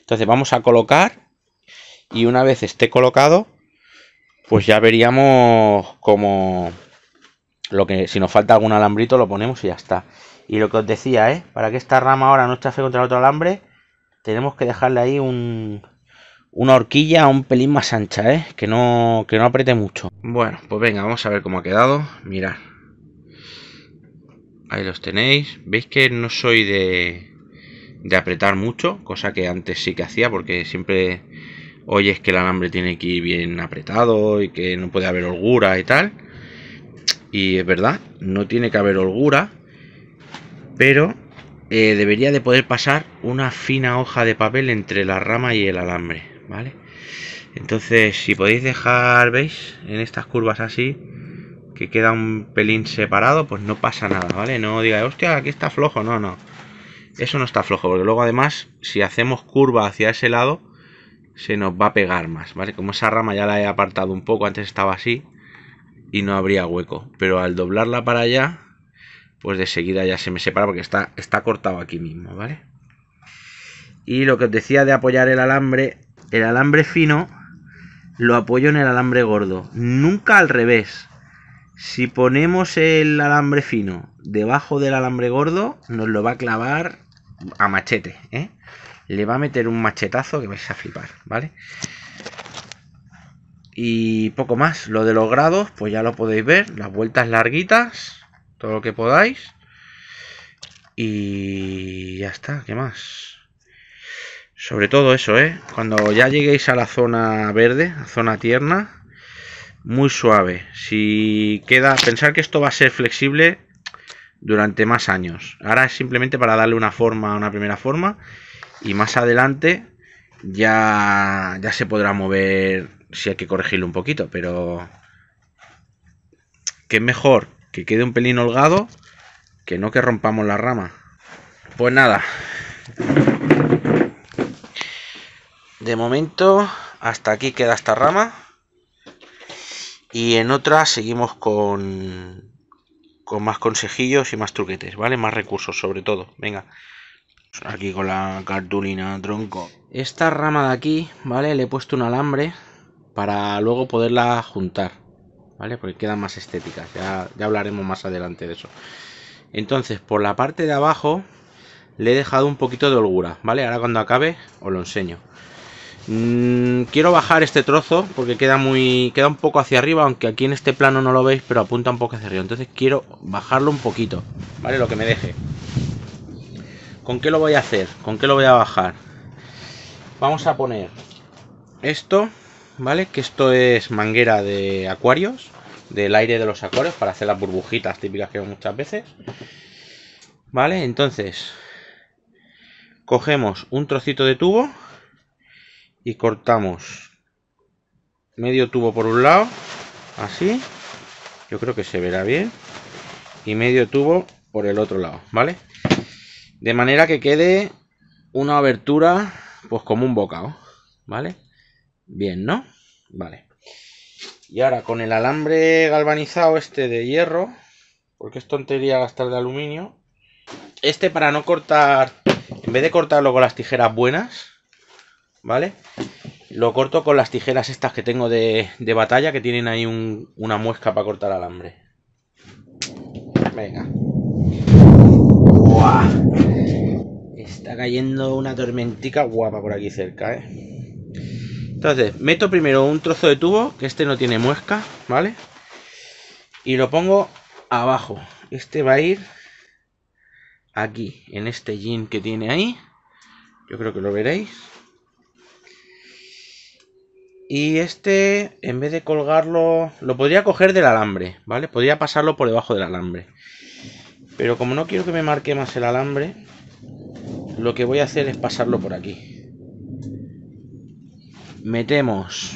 Entonces vamos a colocar. Y una vez esté colocado, pues ya veríamos como lo que si nos falta algún alambrito lo ponemos y ya está. Y lo que os decía, ¿eh? para que esta rama ahora no estafe contra el otro alambre, tenemos que dejarle ahí un, una horquilla un pelín más ancha, ¿eh? que, no, que no apriete mucho. Bueno, pues venga, vamos a ver cómo ha quedado. Mirad. Ahí los tenéis. Veis que no soy de, de apretar mucho, cosa que antes sí que hacía porque siempre oyes que el alambre tiene que ir bien apretado y que no puede haber holgura y tal. Y es verdad, no tiene que haber holgura, pero eh, debería de poder pasar una fina hoja de papel entre la rama y el alambre, ¿vale? Entonces, si podéis dejar, ¿veis? En estas curvas así, que queda un pelín separado, pues no pasa nada, ¿vale? No diga, hostia, aquí está flojo, no, no. Eso no está flojo, porque luego además, si hacemos curva hacia ese lado, se nos va a pegar más, ¿vale? Como esa rama ya la he apartado un poco, antes estaba así y no habría hueco. Pero al doblarla para allá, pues de seguida ya se me separa porque está, está cortado aquí mismo, ¿vale? Y lo que os decía de apoyar el alambre, el alambre fino lo apoyo en el alambre gordo, nunca al revés. Si ponemos el alambre fino debajo del alambre gordo, nos lo va a clavar a machete, ¿eh? Le va a meter un machetazo que vais a flipar, ¿vale? Y poco más. Lo de los grados, pues ya lo podéis ver. Las vueltas larguitas, todo lo que podáis. Y ya está, ¿qué más? Sobre todo eso, ¿eh? Cuando ya lleguéis a la zona verde, a zona tierna, muy suave. Si queda, pensar que esto va a ser flexible durante más años. Ahora es simplemente para darle una forma, una primera forma, y más adelante ya, ya se podrá mover si hay que corregirlo un poquito, pero que mejor que quede un pelín holgado que no que rompamos la rama. Pues nada. De momento, hasta aquí queda esta rama. Y en otra seguimos con, con más consejillos y más truquetes, ¿vale? Más recursos sobre todo. Venga, aquí con la cartulina tronco. Esta rama de aquí, ¿vale? Le he puesto un alambre para luego poderla juntar, ¿vale? Porque queda más estética. ya, ya hablaremos más adelante de eso. Entonces, por la parte de abajo le he dejado un poquito de holgura, ¿vale? Ahora cuando acabe os lo enseño. Mm, quiero bajar este trozo porque queda muy queda un poco hacia arriba, aunque aquí en este plano no lo veis, pero apunta un poco hacia arriba. Entonces quiero bajarlo un poquito, ¿vale? Lo que me deje. ¿Con qué lo voy a hacer? ¿Con qué lo voy a bajar? Vamos a poner esto, ¿vale? Que esto es manguera de acuarios, del aire de los acuarios, para hacer las burbujitas típicas que veo muchas veces. ¿Vale? Entonces, cogemos un trocito de tubo y cortamos medio tubo por un lado, así, yo creo que se verá bien, y medio tubo por el otro lado, ¿vale? De manera que quede una abertura, pues como un bocado, ¿vale? Bien, ¿no? Vale. Y ahora con el alambre galvanizado este de hierro, porque es tontería gastar de aluminio, este para no cortar, en vez de cortarlo con las tijeras buenas, ¿vale? Lo corto con las tijeras estas que tengo de, batalla, que tienen ahí una muesca para cortar alambre. Venga. Está cayendo una tormentica guapa por aquí cerca, ¿eh? Entonces, meto primero un trozo de tubo, que este no tiene muesca, ¿vale? Y lo pongo abajo. Este va a ir aquí, en este jean que tiene ahí. Yo creo que lo veréis. Y este, en vez de colgarlo, lo podría coger del alambre, ¿vale? Podría pasarlo por debajo del alambre. Pero como no quiero que me marque más el alambre, lo que voy a hacer es pasarlo por aquí. Metemos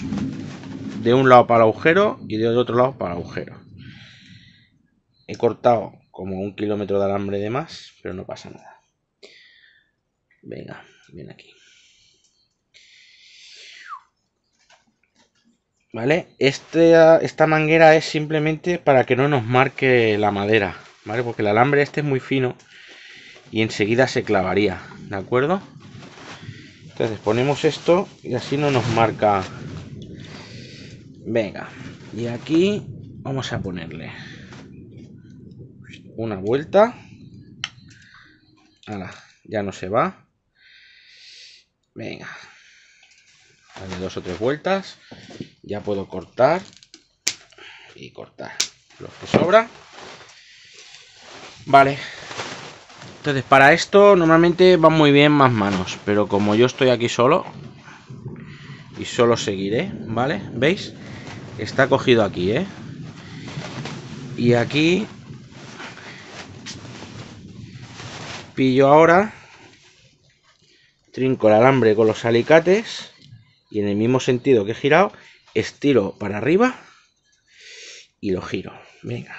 de un lado para el agujero y de otro lado para el agujero. He cortado como un kilómetro de alambre de más, pero no pasa nada. Venga, ven aquí. ¿Vale? Este, ah, esta manguera es simplemente para que no nos marque la madera, ¿vale? Porque el alambre este es muy fino y enseguida se clavaría, ¿de acuerdo? Entonces ponemos esto y así no nos marca. Venga, y aquí vamos a ponerle una vuelta. ya no se va. Venga, dale dos o tres vueltas ya puedo cortar y cortar lo que sobra vale entonces para esto normalmente van muy bien más manos pero como yo estoy aquí solo y solo seguiré vale veis está cogido aquí ¿eh? y aquí pillo ahora trinco el alambre con los alicates y en el mismo sentido que he girado estiro para arriba y lo giro. Venga.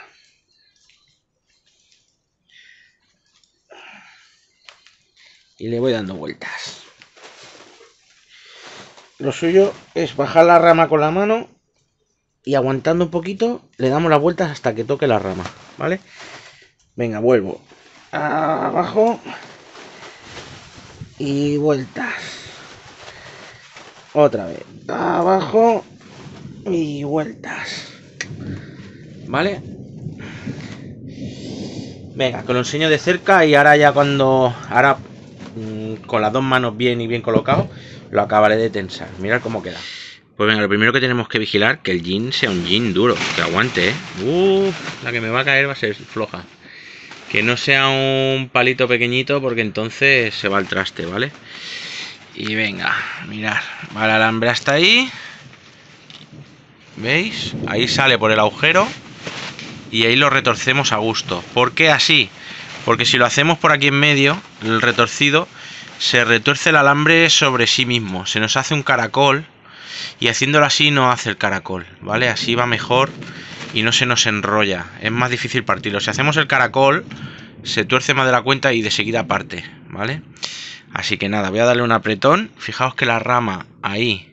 Y le voy dando vueltas. Lo suyo es bajar la rama con la mano y aguantando un poquito le damos las vueltas hasta que toque la rama, ¿vale? Venga, vuelvo. Abajo. Y vueltas. Otra vez. Abajo y vueltas. ¿Vale? Venga, que lo enseño de cerca y ahora ya cuando... Ahora mm, con las dos manos bien y bien colocado, lo acabaré de tensar. Mirad cómo queda. Pues venga, lo primero que tenemos que vigilar que el jean sea un jean duro, que aguante, ¿eh? la que me va a caer va a ser floja. Que no sea un palito pequeñito porque entonces se va al traste, ¿vale? Y venga, mirar, vale, alambre hasta ahí. ¿Veis? Ahí sale por el agujero y ahí lo retorcemos a gusto. ¿Por qué así? Porque si lo hacemos por aquí en medio, el retorcido, se retuerce el alambre sobre sí mismo. Se nos hace un caracol y haciéndolo así no hace el caracol, ¿vale? Así va mejor y no se nos enrolla. Es más difícil partirlo. Si hacemos el caracol, se tuerce más de la cuenta y de seguida parte, ¿vale? Así que nada, voy a darle un apretón. Fijaos que la rama ahí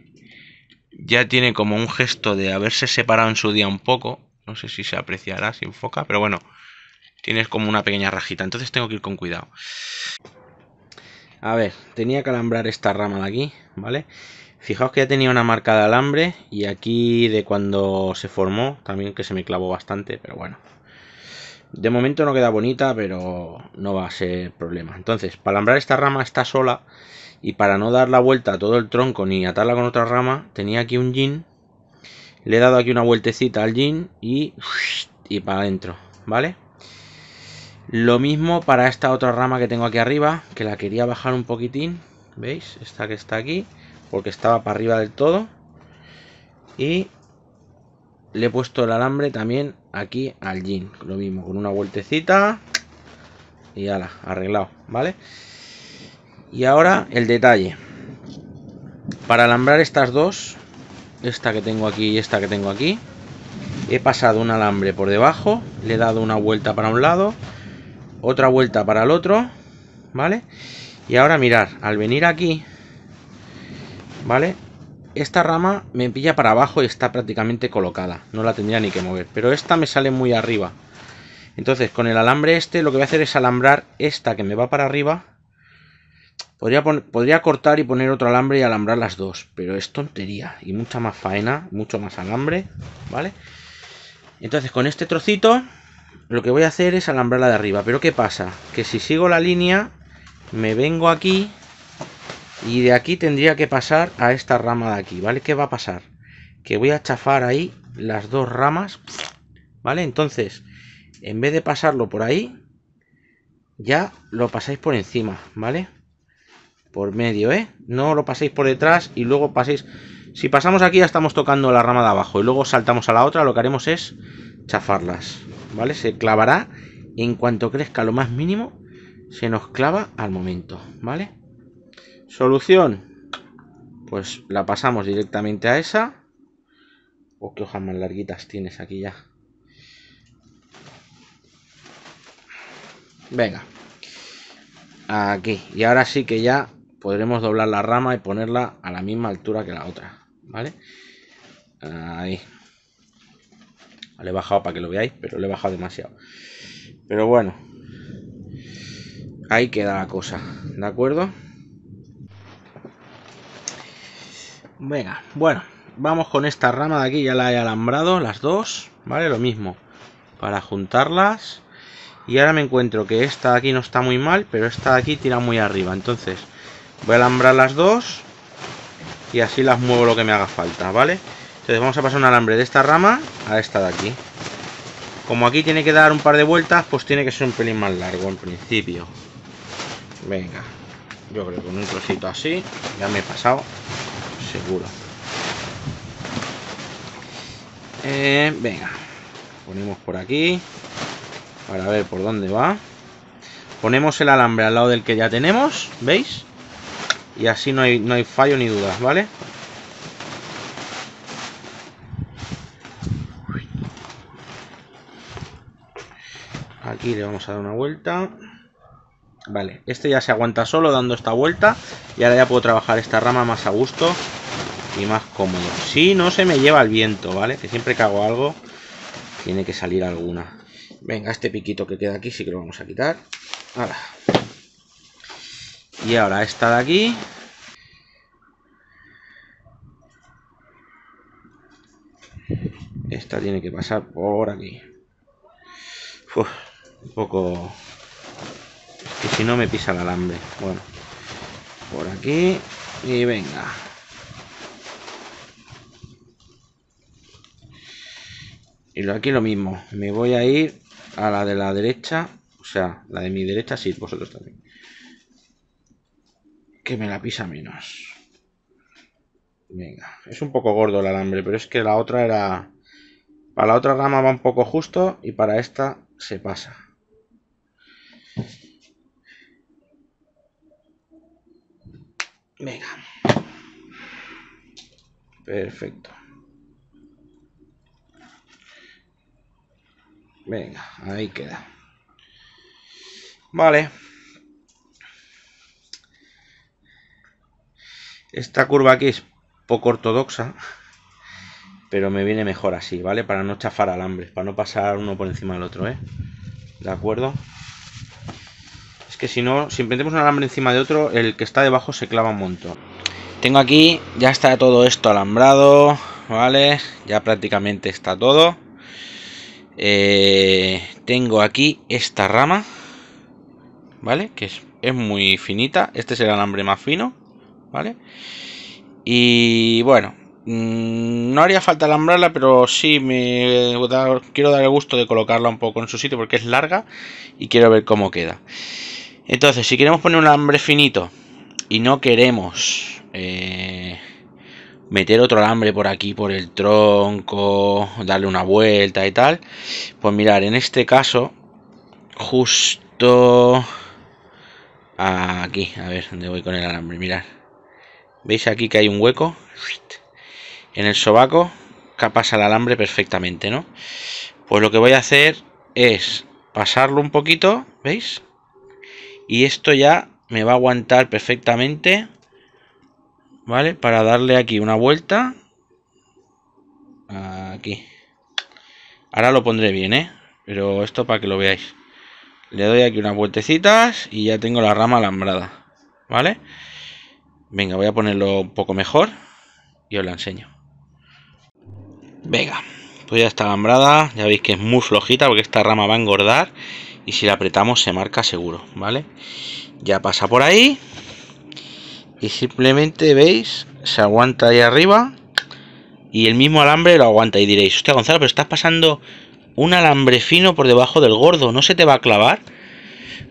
ya tiene como un gesto de haberse separado en su día un poco. No sé si se apreciará, sin enfoca, pero bueno, tienes como una pequeña rajita. Entonces tengo que ir con cuidado. A ver, tenía que alambrar esta rama de aquí, ¿vale? Fijaos que ya tenía una marca de alambre y aquí de cuando se formó, también que se me clavó bastante, pero bueno. De momento no queda bonita, pero no va a ser problema. Entonces, para alambrar esta rama, está sola, y para no dar la vuelta a todo el tronco ni atarla con otra rama, tenía aquí un jean, le he dado aquí una vueltecita al jean y, y para adentro, ¿vale? Lo mismo para esta otra rama que tengo aquí arriba, que la quería bajar un poquitín, ¿veis? Esta que está aquí, porque estaba para arriba del todo. Y le he puesto el alambre también aquí al jean, lo mismo, con una vueltecita y ala, arreglado, ¿vale? vale y ahora el detalle. Para alambrar estas dos, esta que tengo aquí y esta que tengo aquí, he pasado un alambre por debajo, le he dado una vuelta para un lado, otra vuelta para el otro, ¿vale? Y ahora mirar, al venir aquí, ¿vale? Esta rama me pilla para abajo y está prácticamente colocada, no la tendría ni que mover, pero esta me sale muy arriba. Entonces con el alambre este lo que voy a hacer es alambrar esta que me va para arriba Podría, cortar y poner otro alambre y alambrar las dos, pero es tontería y mucha más faena, mucho más alambre, ¿vale? Entonces con este trocito lo que voy a hacer es alambrar la de arriba, pero ¿qué pasa? Que si sigo la línea me vengo aquí y de aquí tendría que pasar a esta rama de aquí, ¿vale? ¿Qué va a pasar? Que voy a chafar ahí las dos ramas, ¿vale? Entonces, en vez de pasarlo por ahí, ya lo pasáis por encima, ¿vale? por medio, ¿eh? No lo paséis por detrás y luego paséis... Si pasamos aquí ya estamos tocando la rama de abajo y luego saltamos a la otra, lo que haremos es chafarlas, ¿vale? Se clavará en cuanto crezca lo más mínimo, se nos clava al momento, ¿vale? Solución, pues la pasamos directamente a esa. o oh, qué hojas más larguitas tienes aquí ya. Venga, aquí, y ahora sí que ya podremos doblar la rama y ponerla a la misma altura que la otra, ¿vale? Ahí. Le he bajado para que lo veáis, pero le he bajado demasiado. Pero bueno, ahí queda la cosa, ¿de acuerdo? Venga, bueno, vamos con esta rama de aquí, ya la he alambrado, las dos, ¿vale? Lo mismo, para juntarlas. Y ahora me encuentro que esta de aquí no está muy mal, pero esta de aquí tira muy arriba, entonces Voy a alambrar las dos y así las muevo lo que me haga falta, ¿vale? Entonces vamos a pasar un alambre de esta rama a esta de aquí. Como aquí tiene que dar un par de vueltas, pues tiene que ser un pelín más largo en principio. Venga, yo creo que con un trocito así, ya me he pasado, seguro. Eh, venga, ponemos por aquí, para ver por dónde va. Ponemos el alambre al lado del que ya tenemos, ¿veis? y así no hay, fallo ni dudas, ¿vale? Aquí le vamos a dar una vuelta. Vale, este ya se aguanta solo dando esta vuelta y ahora ya puedo trabajar esta rama más a gusto y más cómodo. Si no se me lleva el viento, ¿vale? Que siempre que hago algo tiene que salir alguna. Venga, este piquito que queda aquí sí que lo vamos a quitar. Ahora. Y ahora esta de aquí. Esta tiene que pasar por aquí. un poco... Es que si no me pisa el alambre. Bueno. Por aquí. Y venga. Y aquí lo mismo. Me voy a ir a la de la derecha. O sea, la de mi derecha, sí, vosotros también que me la pisa menos. Venga, es un poco gordo el alambre, pero es que la otra era... Para la otra rama va un poco justo y para esta se pasa. Venga. Perfecto. Venga, ahí queda. Vale. Esta curva aquí es poco ortodoxa, pero me viene mejor así, ¿vale? Para no chafar alambres, para no pasar uno por encima del otro, ¿eh? ¿De acuerdo? Es que si no, si metemos un alambre encima de otro, el que está debajo se clava un montón. Tengo aquí, ya está todo esto alambrado, ¿vale? Ya prácticamente está todo. Eh, tengo aquí esta rama, ¿vale? Que es muy finita, este es el alambre más fino. ¿vale? Y bueno, mm, no haría falta alambrarla, pero sí me quiero dar el gusto de colocarla un poco en su sitio porque es larga y quiero ver cómo queda. Entonces, si queremos poner un alambre finito y no queremos eh, meter otro alambre por aquí, por el tronco, darle una vuelta y tal, pues mirar, en este caso, justo aquí, a ver dónde voy con el alambre, mirar ¿Veis aquí que hay un hueco? En el sobaco capas al alambre perfectamente, ¿no? Pues lo que voy a hacer es pasarlo un poquito, ¿veis? Y esto ya me va a aguantar perfectamente, ¿vale? Para darle aquí una vuelta. Aquí. Ahora lo pondré bien, ¿eh? Pero esto para que lo veáis. Le doy aquí unas vueltecitas y ya tengo la rama alambrada, ¿vale? vale Venga, voy a ponerlo un poco mejor y os la enseño. Venga, pues ya está alambrada. Ya veis que es muy flojita porque esta rama va a engordar. Y si la apretamos se marca seguro, ¿vale? Ya pasa por ahí. Y simplemente veis, se aguanta ahí arriba. Y el mismo alambre lo aguanta. Y diréis, hostia Gonzalo, pero estás pasando un alambre fino por debajo del gordo. ¿No se te va a clavar?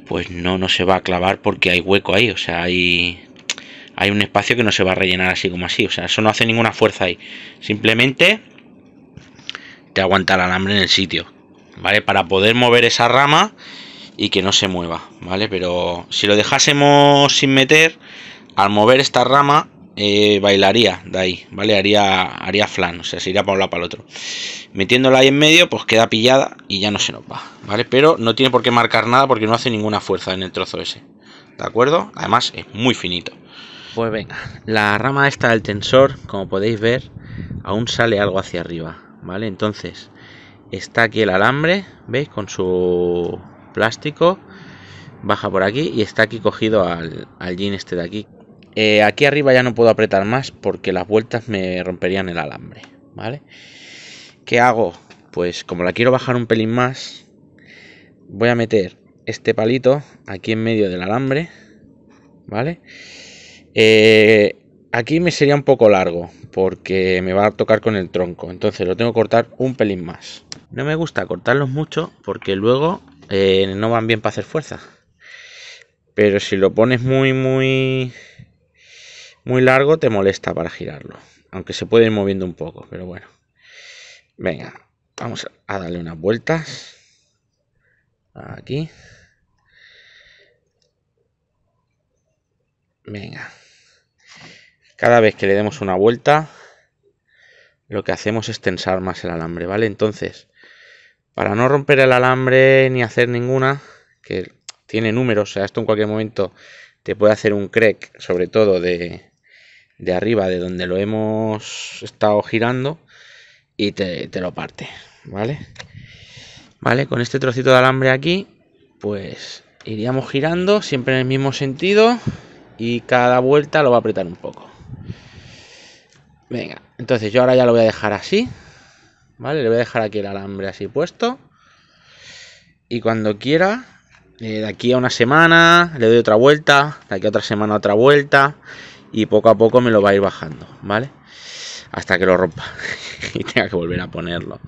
Pues no, no se va a clavar porque hay hueco ahí. O sea, hay hay un espacio que no se va a rellenar así como así. O sea, eso no hace ninguna fuerza ahí. Simplemente te aguanta el alambre en el sitio, ¿vale? Para poder mover esa rama y que no se mueva, ¿vale? Pero si lo dejásemos sin meter, al mover esta rama eh, bailaría de ahí, ¿vale? Haría, haría flan, o sea, se iría para un lado para el otro. Metiéndola ahí en medio, pues queda pillada y ya no se nos va, ¿vale? Pero no tiene por qué marcar nada porque no hace ninguna fuerza en el trozo ese, ¿de acuerdo? Además es muy finito. Pues venga, la rama esta del tensor, como podéis ver, aún sale algo hacia arriba, ¿vale? Entonces, está aquí el alambre, ¿veis? Con su plástico, baja por aquí y está aquí cogido al, al jean este de aquí. Eh, aquí arriba ya no puedo apretar más porque las vueltas me romperían el alambre, ¿vale? ¿Qué hago? Pues como la quiero bajar un pelín más, voy a meter este palito aquí en medio del alambre, ¿vale? Eh, aquí me sería un poco largo porque me va a tocar con el tronco, entonces lo tengo que cortar un pelín más. No me gusta cortarlos mucho porque luego eh, no van bien para hacer fuerza. Pero si lo pones muy, muy, muy largo te molesta para girarlo. Aunque se puede ir moviendo un poco, pero bueno. Venga, vamos a darle unas vueltas. Aquí. Venga. Cada vez que le demos una vuelta, lo que hacemos es tensar más el alambre, ¿vale? Entonces, para no romper el alambre ni hacer ninguna, que tiene números, o sea, esto en cualquier momento te puede hacer un crack, sobre todo de, arriba, de donde lo hemos estado girando, y te, te, lo parte, ¿vale? ¿Vale? Con este trocito de alambre aquí, pues iríamos girando siempre en el mismo sentido y cada vuelta lo va a apretar un poco. Venga, entonces yo ahora ya lo voy a dejar así. ¿Vale? Le voy a dejar aquí el alambre así puesto. Y cuando quiera, eh, de aquí a una semana, le doy otra vuelta. De aquí a otra semana, otra vuelta. Y poco a poco me lo va a ir bajando, ¿vale? Hasta que lo rompa y tenga que volver a ponerlo.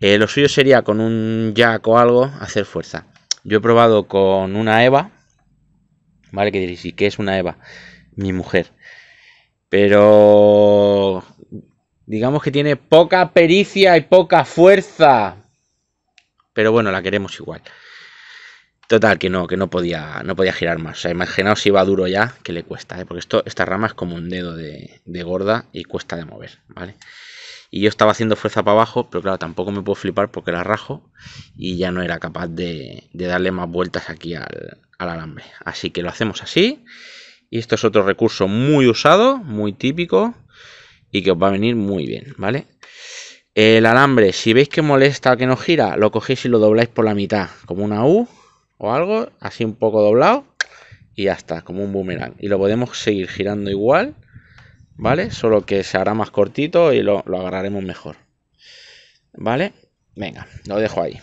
Eh, lo suyo sería con un jack o algo hacer fuerza. Yo he probado con una Eva. ¿Vale? Que diréis, ¿y qué es una Eva? Mi mujer. Pero digamos que tiene poca pericia y poca fuerza. Pero bueno, la queremos igual. Total, que no, que no podía, no podía girar más. O sea, imaginaos si va duro ya, que le cuesta, ¿eh? porque esto, esta rama es como un dedo de, gorda y cuesta de mover, ¿vale? Y yo estaba haciendo fuerza para abajo, pero claro, tampoco me puedo flipar porque la rajo y ya no era capaz de, darle más vueltas aquí al, al alambre. Así que lo hacemos así y esto es otro recurso muy usado, muy típico y que os va a venir muy bien, ¿vale? El alambre, si veis que molesta que no gira, lo cogéis y lo dobláis por la mitad, como una U o algo, así un poco doblado y ya está, como un boomerang. Y lo podemos seguir girando igual, ¿vale? Solo que se hará más cortito y lo, lo agarraremos mejor, ¿vale? Venga, lo dejo ahí.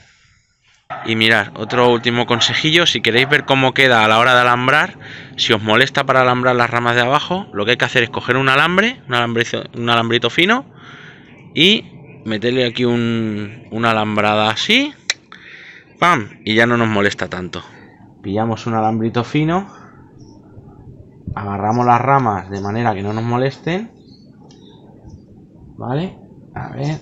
Y mirar, otro último consejillo, si queréis ver cómo queda a la hora de alambrar, si os molesta para alambrar las ramas de abajo, lo que hay que hacer es coger un alambre, un alambrito, fino, y meterle aquí un, una alambrada así, pam, y ya no nos molesta tanto. Pillamos un alambrito fino, agarramos las ramas de manera que no nos molesten, ¿vale? A ver,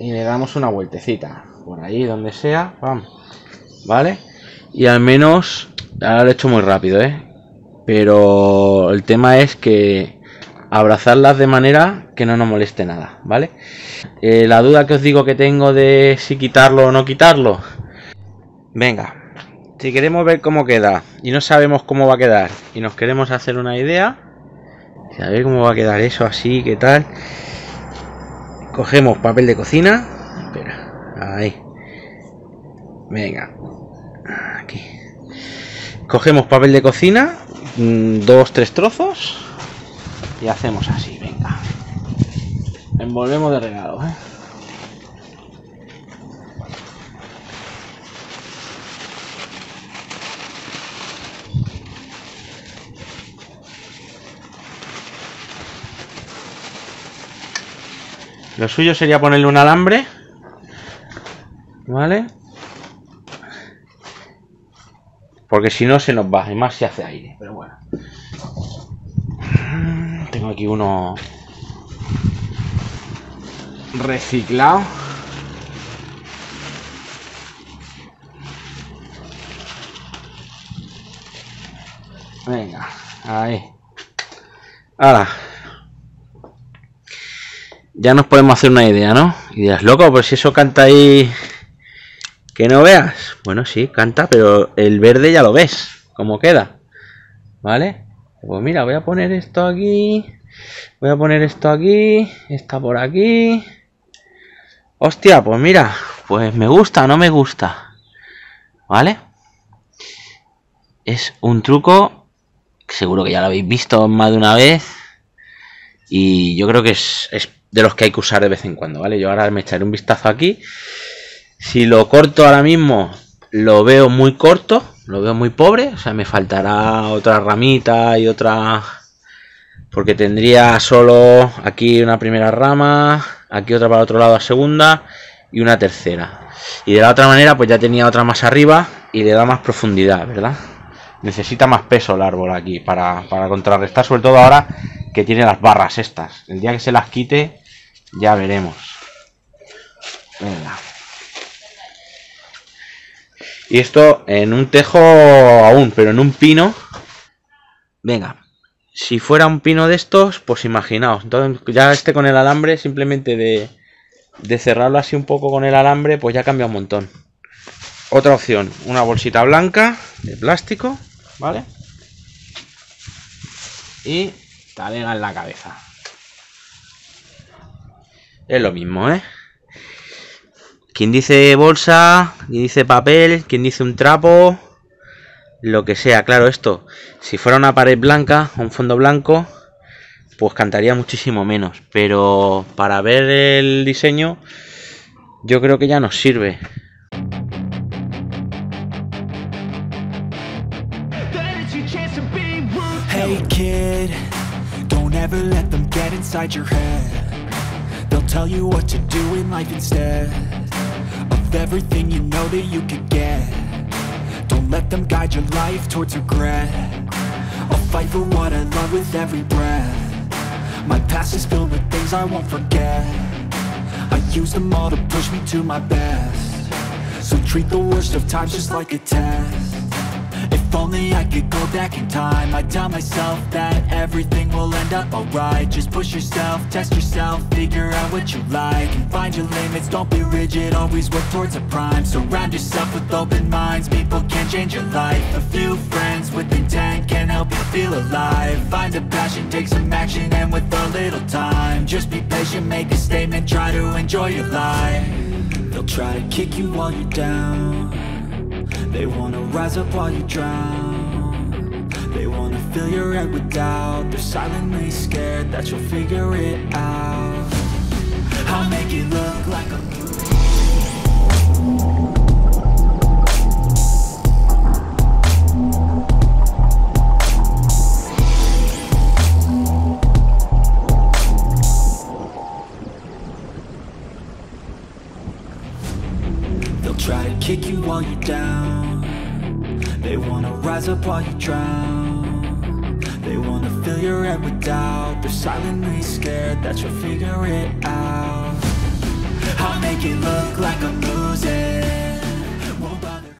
y le damos una vueltecita por ahí donde sea vamos vale y al menos ahora lo he hecho muy rápido ¿eh? pero el tema es que abrazarlas de manera que no nos moleste nada vale eh, la duda que os digo que tengo de si quitarlo o no quitarlo venga si queremos ver cómo queda y no sabemos cómo va a quedar y nos queremos hacer una idea a ver cómo va a quedar eso así qué tal Cogemos papel de cocina. Espera, ahí. Venga. Aquí. Cogemos papel de cocina. Mm, dos, tres trozos. Y hacemos así, venga. Envolvemos de regalo, ¿eh? Lo suyo sería ponerle un alambre. ¿Vale? Porque si no se nos va. Y más se hace aire. Pero bueno. Tengo aquí uno reciclado. Venga, ahí. Ahora ya nos podemos hacer una idea, ¿no? Y dirás, loco, pues si eso canta ahí que no veas. Bueno, sí, canta, pero el verde ya lo ves, como queda. ¿Vale? Pues mira, voy a poner esto aquí. Voy a poner esto aquí. está por aquí. Hostia, pues mira, pues me gusta, no me gusta. ¿Vale? Es un truco, seguro que ya lo habéis visto más de una vez. Y yo creo que es de los que hay que usar de vez en cuando, ¿vale? Yo ahora me echaré un vistazo aquí. Si lo corto ahora mismo, lo veo muy corto, lo veo muy pobre, o sea, me faltará otra ramita y otra... Porque tendría solo aquí una primera rama, aquí otra para otro lado segunda y una tercera. Y de la otra manera, pues ya tenía otra más arriba y le da más profundidad, ¿verdad? necesita más peso el árbol aquí para, contrarrestar, sobre todo ahora que tiene las barras estas. El día que se las quite, ya veremos. Venga. Y esto en un tejo aún, pero en un pino. Venga. Si fuera un pino de estos, pues imaginaos. Entonces, ya este con el alambre, simplemente de, de cerrarlo así un poco con el alambre, pues ya cambia un montón. Otra opción, una bolsita blanca de plástico ¿vale? Y talega en la cabeza. Es lo mismo, ¿eh? Quien dice bolsa, quien dice papel, quien dice un trapo, lo que sea. Claro, esto, si fuera una pared blanca, un fondo blanco, pues cantaría muchísimo menos. Pero para ver el diseño, yo creo que ya nos sirve. Don't ever let them get inside your head They'll tell you what to do in life instead Of everything you know that you could get Don't let them guide your life towards regret I'll fight for what I love with every breath My past is filled with things I won't forget I use them all to push me to my best So treat the worst of times just like a test only I could go back in time I'd tell myself that everything will end up alright Just push yourself, test yourself, figure out what you like And find your limits, don't be rigid, always work towards a prime Surround yourself with open minds, people can change your life A few friends with intent can help you feel alive Find a passion, take some action, and with a little time Just be patient, make a statement, try to enjoy your life They'll try to kick you while you're down they wanna rise up while you drown They wanna fill your head with doubt They're silently scared that you'll figure it out I'll make it look like a kick you while you're down rise up while you drown They wanna fill your head with doubt They're silently scared that you'll figure it out I'll make it look like I'm losing